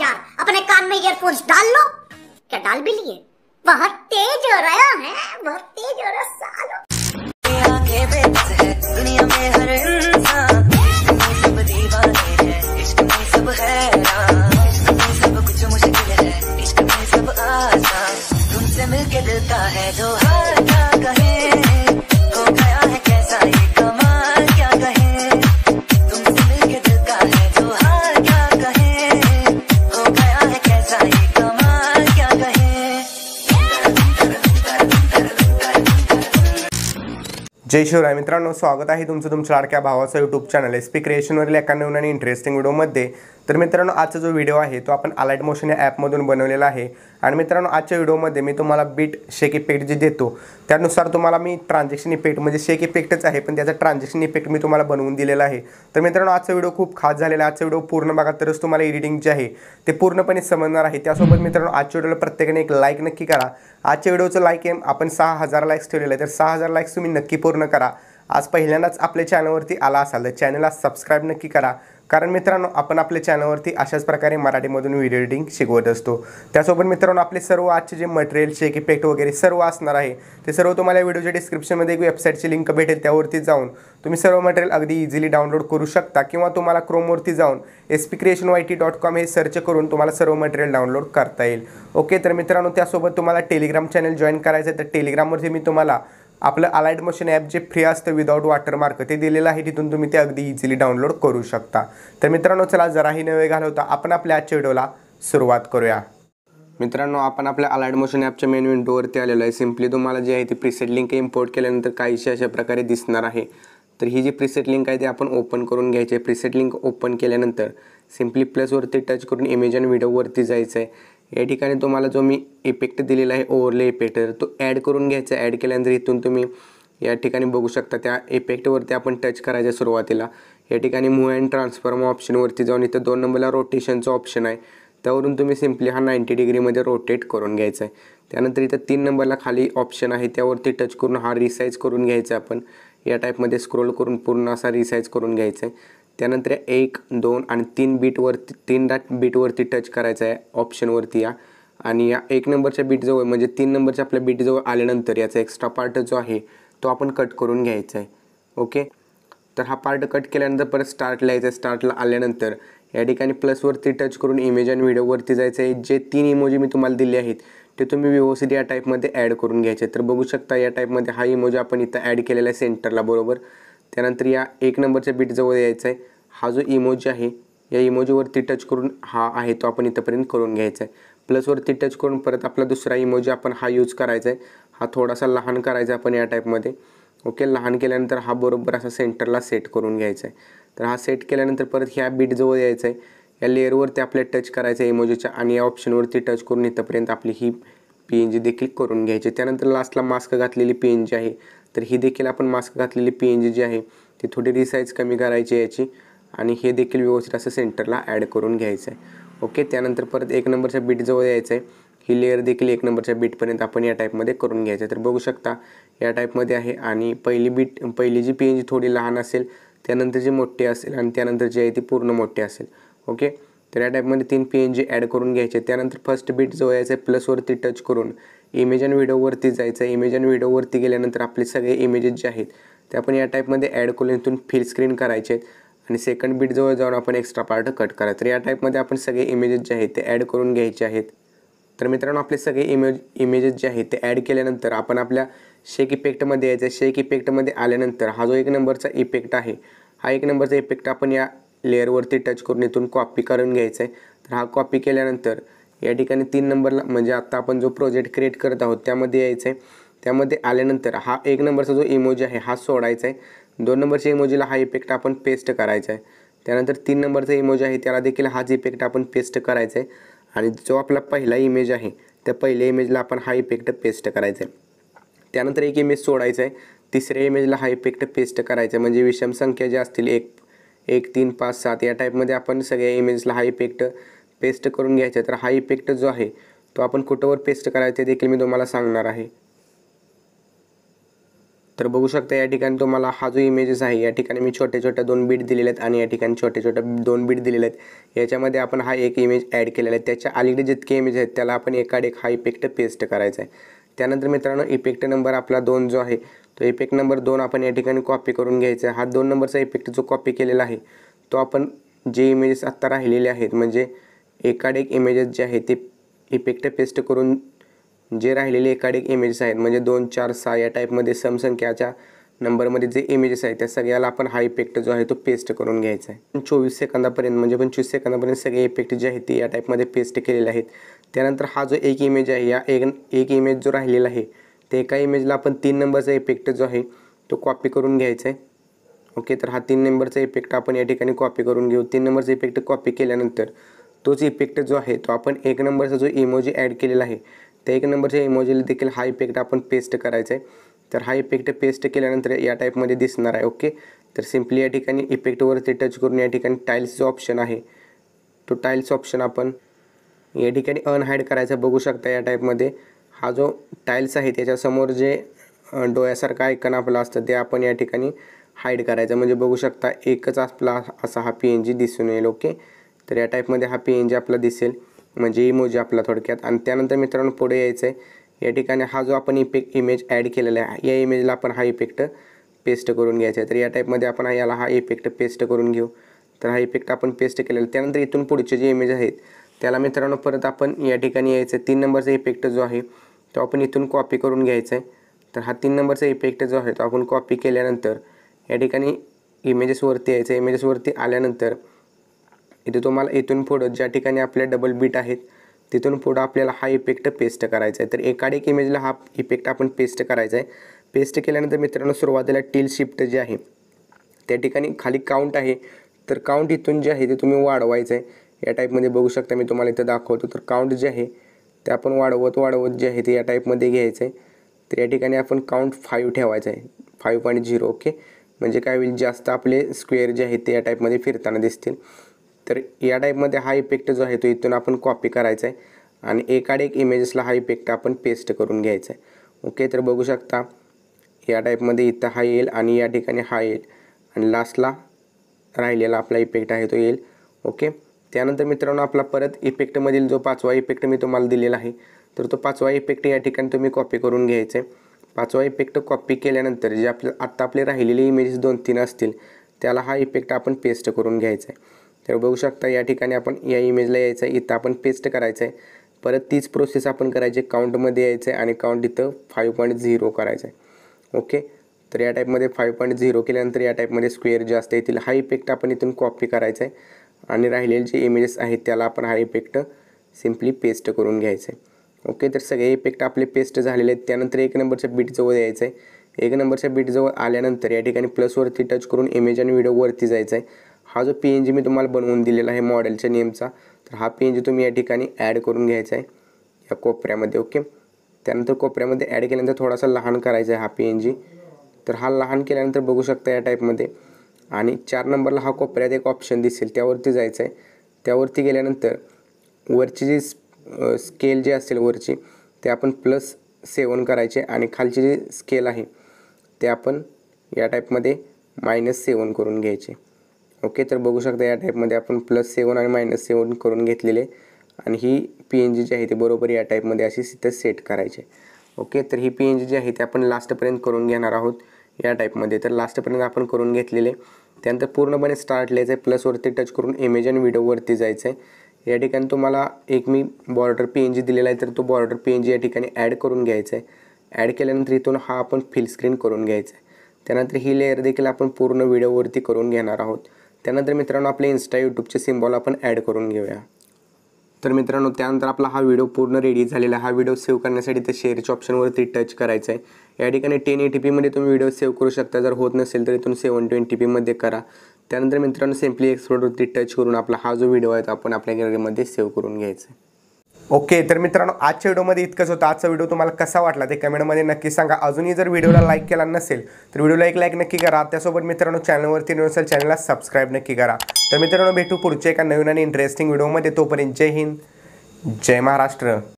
यार अपने कान में ईयरफोन्स डाल लो क्या डाल भी लिए बहुत तेज हो रहा है बहुत तेज हो रहा सालो दुनिया में हर सब मुश्किल है इश्क में सब आसान है जो हर कहे जय शिवराय मित्रांनो स्वागत आहे तुमचं तुमच्या लाडक्या भावाचं यूट्यूब चॅनल एस पी क्रिएशनवरील एका नवीन आणि इंटरेस्टिंग व्हिडिओमध्ये तर मित्रांनो आजचा जो व्हिडिओ आहे तो आपण अलाइट मोशन या ॲपमधून बनवलेला आहे आणि मित्रांनो आजच्या व्हिडिओमध्ये मी तुम्हाला बीट शेक इफेक्ट जे देतो त्यानुसार तुम्हाला मी ट्रान्झॅक्शन इफेक्ट म्हणजे शेक इफेक्टच आहे पण त्याचा ट्रान्झॅक्शन इफेक्ट मी तुम्हाला बनवून दिलेला आहे तर मित्रांनो आजचा व्हिडिओ खूप खास झालेला आजचा व्हिडिओ पूर्ण बघा तरच तुम्हाला एडिटिंग जे आहे ते पूर्णपणे समजणार आहे त्यासोबत मित्रांनो आजच्या व्हिडिओला प्रत्येकाने एक लाईक नक्की करा आजच्या व्हिडिओचं लाईक एम आपण सहा हजार लाईक्स ठेवलेलं आहे तर सहा हजार लाईक्स तुम्ही नक्की पूर्ण करा आज पहिल्यांदाच आपल्या चॅनलवरती आला असाल तर चॅनलला सबस्क्राईब नक्की करा कारण मित्रांनो आपण आपल्या चॅनलवरती अशाच प्रकारे मराठीमधून व्हिडिओ एडिटिंग शिकवत असतो त्यासोबत मित्रांनो आपले सर्व आजचे जे मटेरियल चेक इफेक्ट वगैरे सर्व असणार आहे ते सर्व तुम्हाला व्हिडिओच्या डिस्क्रिप्शनमध्ये एक वेबसाईटची लिंक भेटेल त्यावरती जाऊन तुम्ही सर्व मटेरियल अगदी इझिली डाउनलोड करू शकता किंवा तुम्हाला क्रोमवरती जाऊन S P creation Y T dot com हे सर्च करून तुम्हाला सर्व मटेरियल डाउनलोड करता येईल ओके तर मित्रांनो त्यासोबत तुम्हाला टेलिग्राम चॅनल जॉईन करायचं आहे तर टेलिग्रामवरती मी तुम्हाला आपलं अलाइड मशीन ॲप जे फ्री असतं विदाऊट वॉटरमार्क ते दिलेलं आहे तिथून तुम्ही ते अगदी इझिली डाउनलोड करू शकता तर मित्रांनो चला जराही नवे घालवता आपण आपल्या आजच्या व्हिडिओला सुरुवात करूया मित्रांनो आपण आपल्या अलाइड मोशन ॲपच्या मेन विंडोवरती आलेलो आहे सिम्पली तुम्हाला जे आहे ती प्रिसेट लिंक इम्पोर्ट केल्यानंतर काहीशी अशा प्रकारे दिसणार आहे तर ही जी प्रिसेट लिंक आहे ती आपण ओपन करून घ्यायची आहे प्रिसेट लिंक ओपन केल्यानंतर सिम्पली प्लसवरती टच करून इमेज आणि व्हिडिओवरती जायचं आहे या ठिकाणी तुम्हाला जो मी इफेक्ट दिलेला आहे ओव्हरले इफेक्ट तो ॲड करून घ्यायचा ॲड केल्यानंतर इथून तुम्ही या ठिकाणी बघू शकता त्या इफेक्टवरती आपण टच करायच्या सुरुवातीला या ठिकाणी मूव्ह अँड ट्रान्सफॉर्म ऑप्शनवरती जाऊन इथं दोन नंबरला रोटेशनचं ऑप्शन आहे त्यावरून तुम्ही सिम्पली हा नाईंटी डिग्रीमध्ये रोटेट करून घ्यायचा आहे त्यानंतर इथं तीन नंबरला खाली ऑप्शन आहे त्यावरती टच करून हा रिसाईज करून घ्यायचा आपण या टाईपमध्ये स्क्रोल करून पूर्ण असा रिसाईज करून घ्यायचं आहे त्यानंतर एक दोन आणि तीन बीटवरती तीन डाट बीटवरती टच करायचं आहे ऑप्शनवरती या आणि या एक नंबरच्या बीटजवळ म्हणजे तीन नंबरच्या आपल्या बीटजवळ आल्यानंतर याचा एक्स्ट्रा पार्ट जो आहे तो आपण कट करून घ्यायचा आहे ओके तर हा पार्ट कट केल्यानंतर परत स्टार्टला यायचा आहे स्टार्टला आल्यानंतर या ठिकाणी प्लसवरती टच करून इमेज आणि व्हिडिओवरती जायचं आहे जे तीन इमोजी मी तुम्हाला दिले आहेत ते तुम्ही व्यवस्थित या टाईपमध्ये ॲड करून घ्यायचे तर बघू शकता या टाईपमध्ये हा इमोजी आपण इथं ॲड केलेला आहे सेंटरला बरोबर त्यानंतर या एक नंबरच्या बीटजवळ यायचा आहे हा जो इमोजी आहे या इमोजीवरती टच करून हा आहे तो आपण इथंपर्यंत करून घ्यायचा आहे प्लसवरती टच करून परत आपला दुसरा इमोजी आपण हा यूज करायचा आहे हा थोडासा लहान करायचा आपण या टाईपमध्ये ओके लहान केल्यानंतर हा बरोबर असा सेंटरला सेट करून घ्यायचा आहे तर हा सेट केल्यानंतर परत ह्या बीटजवळ यायचं आहे या लेअरवरती आपल्याला टच करायचं आहे इमोजीच्या आणि या ऑप्शनवरती टच करून इथंपर्यंत आपली ही पी एन जी देखील करून घ्यायची त्यानंतर लास्टला मास्क घातलेली पी एन जी आहे तर ही देखील आपण मास्क घातलेली पी एन जी जी आहे ती थोडी रिसाईज कमी करायची याची आणि हे देखील व्यवस्थित असं सेंटरला ॲड करून घ्यायचं आहे ओके त्यानंतर परत एक नंबरच्या बीटजवळ यायचं आहे ही लेअर देखील एक नंबरच्या बीटपर्यंत आपण या टाईपमध्ये करून घ्यायचं आहे तर बघू शकता या टाईपमध्ये आहे आणि पहिली बीट पहिली जी पी एन जी थोडी लहान असेल त्यानंतर जी मोठी असेल आणि त्यानंतर जी आहे ती पूर्ण मोठी असेल ओके तर या टाईपमध्ये तीन पी एन जी ॲड करून घ्यायचे त्यानंतर फर्स्ट बीट जो यायचं आहे प्लसवरती टच करून इमेज अँड व्हिडिओवरती जायचं आहे इमेज अँड व्हिडिओवरती गेल्यानंतर आपले सगळे इमेजेस जे आहेत ते आपण या टाईपमध्ये ॲड करून इथून फिल स्क्रीन करायचे आहेत आणि सेकंड बीटजवळ जवळ जाऊन आपण एक्स्ट्रा पार्ट कट करा तर या टाईपमध्ये आपण सगळे इमेजेस जे आहेत ते ॲड करून घ्यायचे आहेत तर मित्रांनो आपले सगळे इमेज इमेजेस जे आहेत ते ॲड केल्यानंतर आपण आपल्या शेक इफेक्टमध्ये यायचं आहे शेक इफेक्टमध्ये आल्यानंतर हा जो एक नंबरचा इफेक्ट आहे हा एक नंबरचा इफेक्ट आपण या लेअरवरती टच करून इथून कॉपी करून घ्यायचं आहे तर हा कॉपी केल्यानंतर या ठिकाणी तीन नंबरला म्हणजे आत्ता आपण जो प्रोजेक्ट क्रिएट करत आहोत त्यामध्ये यायचं आहे त्यामध्ये आल्यानंतर हा एक नंबरचा जो इमोजी आहे हा सोडायचा आहे दोन नंबरच्या इमोजीला हा इफेक्ट आपण पेस्ट करायचा आहे त्यानंतर तीन नंबरचा इमोजी आहे त्याला देखील हाच इफेक्ट आपण पेस्ट करायचा आहे आणि जो आपला पहिला इमेज आहे त्या पहिल्या इमेजला आपण हा इफेक्ट पेस्ट करायचा आहे त्यानंतर एक इमेज सोडायचा आहे तिसऱ्या इमेजला हा इफेक्ट पेस्ट करायचा आहे म्हणजे विषम संख्या ज्या असतील एक एक तीन पाच सात या टाईपमध्ये आपण सगळ्या इमेजला हा इफेक्ट पेस्ट करून घ्यायचा तर हा इफेक्ट जो आहे तो आपण कुठंवर पेस्ट करायचा देखील मी तुम्हाला सांगणार आहे तर बघू शकता या ठिकाणी तुम्हाला हा जो इमेजेस आहे या ठिकाणी मी छोट्या छोट्या दोन बीट दिलेले आहेत आणि या ठिकाणी छोटे छोटे दोन बीट दिलेले आहेत याच्यामध्ये आपण हा एक इमेज ॲड केलेला आहे त्याच्या अलीकडे जितके इमेज आहेत त्याला आपण एकाडे एक हा इफेक्ट पेस्ट करायचा आहे त्यानंतर मित्रांनो इफेक्ट नंबर आपला दोन जो आहे तो इफेक्ट नंबर दोन आपण या ठिकाणी कॉपी करून घ्यायचा हा दोन नंबरचा इफेक्ट जो कॉपी केलेला आहे तो आपण जे इमेजेस आत्ता राहिलेले आहेत म्हणजे एकाडेक इमेजेस जे आहेत ते इफेक्ट पेस्ट करून जे राहिलेले एकाडेक इमेजेस आहेत म्हणजे दोन चार सहा या टाईपमध्ये समसंख्याच्या नंबरमध्ये जे इमेजेस आहेत त्या सगळ्याला आपण हा इफेक्ट जो आहे तो पेस्ट करून घ्यायचा आहे चोवीस सेकंदापर्यंत म्हणजे पंचवीस सेकंदापर्यंत सगळे इफेक्ट जे आहेत ते या टाईपमध्ये पेस्ट केलेले आहेत त्यानंतर हा जो एक इमेज आहे या एक एक इमेज जो राहिलेला आहे ते एका इमेजला आपण तीन नंबरचा इफेक्ट जो आहे तो कॉपी करून घ्यायचा आहे ओके तर हा तीन नंबरचा इफेक्ट आपण या ठिकाणी कॉपी करून घेऊ तीन नंबरचा इफेक्ट कॉपी केल्यानंतर तोच इफेक्ट जो आहे तो आपण एक नंबरचा जो इमोजी ॲड केलेला आहे त्या एक नंबरच्या इमोजीला देखील हा इफेक्ट आपण पेस्ट करायचा आहे तर हा इफेक्ट पेस्ट केल्यानंतर या टाईपमध्ये दिसणार आहे ओके तर सिम्पली या ठिकाणी इफेक्टवरती टच करून या ठिकाणी टाईल्स जो ऑप्शन आहे तो टाईल्स ऑप्शन आपण या ठिकाणी अनहाईड करायचं बघू शकता या टाईपमध्ये हा जो टाईल्स आहे त्याच्यासमोर जे डोळ्यासारखा ऐकन आपलं असतं ते आपण या ठिकाणी हाईड करायचं म्हणजे बघू शकता एकच आपला असा हा पी एन जी दिसून येईल ओके तर या टाईपमध्ये हा पी एन जी आपला दिसेल म्हणजे इमोजी आपला थोडक्यात आणि त्यानंतर मित्रांनो पुढे यायचं आहे या ठिकाणी हा जो आपण इफेक्ट इमेज ॲड केलेला आहे या इमेजला आपण हा इफेक्ट पेस्ट करून घ्यायचा आहे तर या टाईपमध्ये आपण याला हा इफेक्ट पेस्ट करून घेऊ तर हा इफेक्ट आपण पेस्ट केलेला त्यानंतर इथून पुढचे जे इमेज आहेत त्याला मित्रांनो परत आपण या ठिकाणी यायचं आहे तीन नंबरचा इफेक्ट जो आहे तो आपण इथून कॉपी करून घ्यायचा आहे तर हा तीन नंबरचा इफेक्ट जो आहे तो आपण कॉपी केल्यानंतर या ठिकाणी इमेजेसवरती यायचं आहे इमेजेसवरती आल्यानंतर इथे तुम्हाला इथून पुढं ज्या ठिकाणी आपल्या डबल बीट आहेत तिथून पुढं आपल्याला हा इफेक्ट पेस्ट करायचा आहे तर एकाडेक इमेजला हा इफेक्ट आपण पेस्ट करायचा आहे पेस्ट केल्यानंतर मित्रांनो सुरुवातीला टील शिफ्ट जे आहे त्या ठिकाणी खाली काउंट आहे तर काउंट इथून जे आहे ते तुम्ही वाढवायचं आहे या टाईपमध्ये बघू शकता मी तुम्हाला इथं दाखवतो तर काउंट जे आहे ते आपण वाढवत वाढवत जे आहे ते या टाईपमध्ये घ्यायचं आहे तर या ठिकाणी आपण काउंट फाईव्ह ठेवायचं आहे फाईव्ह पॉईंट झिरो ओके म्हणजे काय होईल जास्त आपले स्क्वेअर जे आहेत ते या टाईपमध्ये फिरताना दिसतील तर या टाईपमध्ये हा इफेक्ट जो आहे तो इथून आपण कॉपी करायचा आहे आणि एकाड एक इमेजेसला हा इफेक्ट आपण पेस्ट करून घ्यायचा आहे ओके तर बघू शकता या टाईपमध्ये इथं हा येईल आणि या ठिकाणी हा येईल आणि लास्टला राहिलेला आपला इफेक्ट आहे तो येईल ओके त्यानंतर मित्रांनो आपला परत इफेक्टमधील जो पाचवा इफेक्ट मी तुम्हाला दिलेला आहे तर तो पाचवा इफेक्ट या ठिकाणी तुम्ही कॉपी करून घ्यायचं आहे पाचवा इफेक्ट कॉपी केल्यानंतर जे आपल्या आत्ता आपले राहिलेले इमेजेस दोन तीन असतील त्याला हा इफेक्ट आपण पेस्ट करून घ्यायचा आहे तर बघू शकता या ठिकाणी आपण या इमेजला यायचं आहे इथं आपण पेस्ट करायचं आहे परत तीच प्रोसेस आपण करायची काउंटमध्ये यायचं आहे आणि काउंट इथं फाईव्ह पॉईंट झिरो करायचं आहे ओके तर या टाईपमध्ये फाईव्ह पॉईंट झिरो केल्यानंतर या टाईपमध्ये स्क्वेअर जे असतं येतील हा इफेक्ट आपण इथून कॉपी करायचा आहे आणि राहिलेले जे इमेजेस आहेत त्याला आपण हा इफेक्ट सिम्पली पेस्ट करून घ्यायचं आहे ओके तर सगळे इफेक्ट आपले पेस्ट झालेले आहेत त्यानंतर एक नंबरच्या बीटजवळ यायचं आहे एक नंबरच्या बीटजवळ आल्यानंतर या ठिकाणी प्लसवरती टच करून इमेज आणि व्हिडिओवरती जायचं आहे हा जो पी एन जी मी तुम्हाला बनवून दिलेला आहे मॉडेलच्या नेमचा तर हा पी एन जी तुम्ही या ठिकाणी ॲड करून घ्यायचा आहे या कोपऱ्यामध्ये ओके त्यानंतर कोपऱ्यामध्ये ॲड केल्यानंतर थोडासा लहान करायचा आहे हा पी एन जी तर हा लहान केल्यानंतर बघू शकता या टाईपमध्ये आणि चार नंबरला हा कोपऱ्यात एक ऑप्शन दिसेल त्यावरती जायचं आहे त्यावरती गेल्यानंतर वरची जी स्केल जी असेल वरची ते आपण प्लस सेवन करायचे आणि खालची जी स्केल आहे ते आपण या टाईपमध्ये मायनस सेवन करून घ्यायचे ओके तर बघू शकता या टाईपमध्ये आपण प्लस सेवन आणि मायनस सेवन करून घेतलेले आणि ही पी एन जी जी आहे ती बरोबर या टाईपमध्ये अशी तिथं सेट करायचे ओके तर ही पी एन जी जी आहे ती आपण लास्टपर्यंत करून घेणार आहोत या टाईपमध्ये तर लास्टपर्यंत आपण करून घेतलेले त्यानंतर पूर्णपणे स्टार्ट लिहायचं आहे प्लसवरती टच करून इमेज आणि व्हिडिओवरती जायचं आहे या ठिकाणी तुम्हाला एक मी बॉर्डर पी एन जी दिलेला आहे तर तो बॉर्डर पी एन या ठिकाणी ॲड करून घ्यायचा आहे ॲड केल्यानंतर इथून हा आपण फिलस्क्रीन करून घ्यायचा आहे त्यानंतर ही लेअर देखील आपण पूर्ण व्हिडिओवरती करून घेणार आहोत त्यानंतर मित्रांनो आपले इन्स्टा यूट्यूबचे सिम्बॉल आपण ॲड करून घेऊया तर मित्रांनो त्यानंतर आपला हा व्हिडिओ पूर्ण रेडी झालेला हा व्हिडिओ सेव्ह करण्यासाठी तर शेअरच्या ऑप्शनवरती टच करायचं आहे या ठिकाणी टेन ए टी पीमध्ये तुम्ही व्हिडिओ सेव्ह करू शकता जर होत नसेल तर इथून सेवन ट्वेंटी पीमध्ये करा त्यानंतर मित्रांनो सिम्पली एक्सप्लोरवरती टच करून आपला हा जो व्हिडिओ आहे तो आपण आपल्या गॅलरीमध्ये सेव्ह करून घ्यायचा आहे ओके तर मित्रांनो आजच्या व्हिडिओमध्ये इतकंच होतं आजचा व्हिडिओ तुम्हाला कसा वाटला ते कमेंटमध्ये नक्की सांगा अजूनही जर व्हिडिओला लाईक केला नसेल तर व्हिडिओला एक लाईक नक्की करा त्यासोबत मित्रांनो चॅनलवरती असेल चॅनलला सबस्क्राईब नक्की करा तर मित्रांनो भेटू पुढच्या एका नवीन आणि इंटरेस्टिंग व्हिडिओमध्ये तोपर्यंत जय हिंद जय महाराष्ट्र